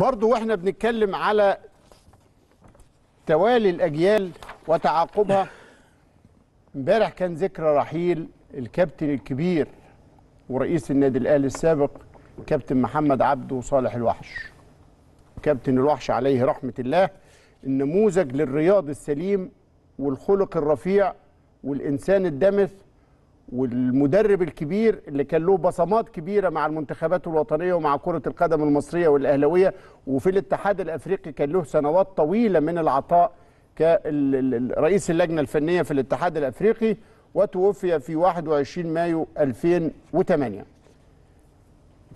برضو واحنا بنتكلم على توالي الأجيال وتعاقبها امبارح كان ذكرى رحيل الكابتن الكبير ورئيس النادي الأهلي السابق كابتن محمد عبده صالح الوحش كابتن الوحش عليه رحمة الله النموذج للرياض السليم والخلق الرفيع والإنسان الدمث والمدرب الكبير اللي كان له بصمات كبيره مع المنتخبات الوطنيه ومع كره القدم المصريه والاهلاويه وفي الاتحاد الافريقي كان له سنوات طويله من العطاء كرئيس اللجنه الفنيه في الاتحاد الافريقي وتوفي في 21 مايو 2008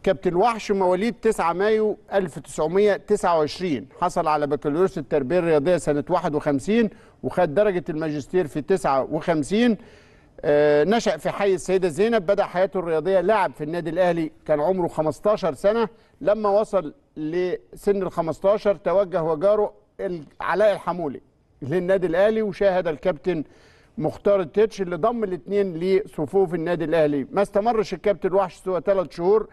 كابتن وحش مواليد 9 مايو 1929 حصل على بكالوريوس التربيه الرياضيه سنه 51 وخد درجه الماجستير في 59 آه، نشأ في حي السيدة زينب بدأ حياته الرياضية لعب في النادي الأهلي كان عمره 15 سنة لما وصل لسن ال 15 توجه وجاره علاء الحمولي للنادي الأهلي وشاهد الكابتن مختار التتش اللي ضم الاثنين لصفوف النادي الأهلي ما استمرش الكابتن وحش سوى ثلاث شهور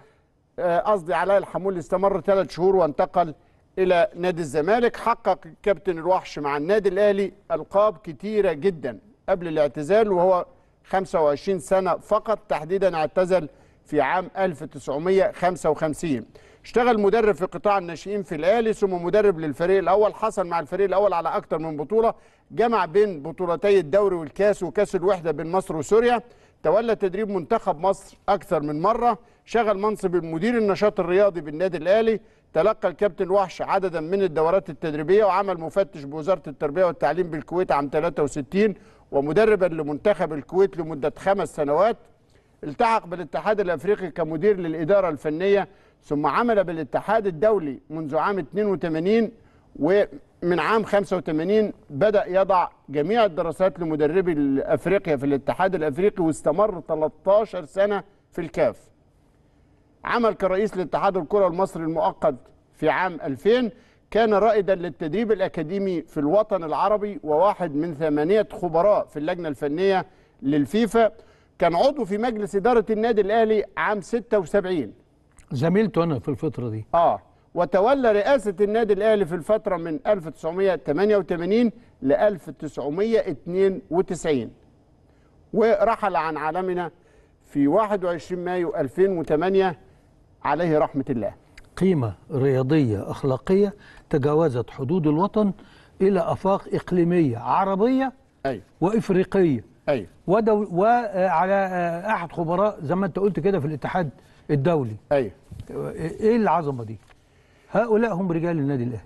آه، قصدي علاء الحمولي استمر ثلاث شهور وانتقل إلى نادي الزمالك حقق الكابتن الوحش مع النادي الأهلي ألقاب كتيرة جدا قبل الاعتزال وهو 25 سنة فقط تحديدا اعتزل في عام 1955 اشتغل مدرب في قطاع الناشئين في الاهلي ثم مدرب للفريق الاول حصل مع الفريق الاول على اكثر من بطوله جمع بين بطولتي الدوري والكاس وكاس الوحده بين مصر وسوريا تولى تدريب منتخب مصر اكثر من مره شغل منصب المدير النشاط الرياضي بالنادي الاهلي تلقى الكابتن وحش عددا من الدورات التدريبيه وعمل مفتش بوزاره التربيه والتعليم بالكويت عام 63 ومدربا لمنتخب الكويت لمده خمس سنوات التحق بالاتحاد الافريقي كمدير للاداره الفنيه ثم عمل بالاتحاد الدولي منذ عام 82 ومن عام 85 بدا يضع جميع الدراسات لمدربي افريقيا في الاتحاد الافريقي واستمر 13 سنه في الكاف عمل كرئيس لاتحاد الكرة المصري المؤقت في عام 2000 كان رائدا للتدريب الأكاديمي في الوطن العربي وواحد من ثمانية خبراء في اللجنة الفنية للفيفا كان عضو في مجلس إدارة النادي الأهلي عام 76 زميلته أنا في الفترة دي آه وتولى رئاسة النادي الأهلي في الفترة من 1988 ل 1992 ورحل عن عالمنا في 21 مايو 2008 عليه رحمة الله قيمة رياضية أخلاقية تجاوزت حدود الوطن إلى أفاق إقليمية عربية أيوة. وإفريقية أيوة. ودو... وعلى آه، آه، أحد خبراء زي ما أنت قلت كده في الاتحاد الدولي أيوة. إيه العظمة دي؟ هؤلاء هم رجال النادي الأهلي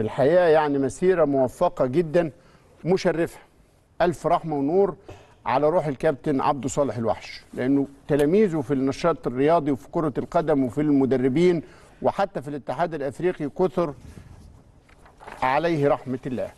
الحقيقة يعني مسيرة موفقة جدا مشرفة ألف رحمة ونور على روح الكابتن عبد صالح الوحش لانه تلاميذه في النشاط الرياضي وفي كره القدم وفي المدربين وحتى في الاتحاد الافريقي كثر عليه رحمه الله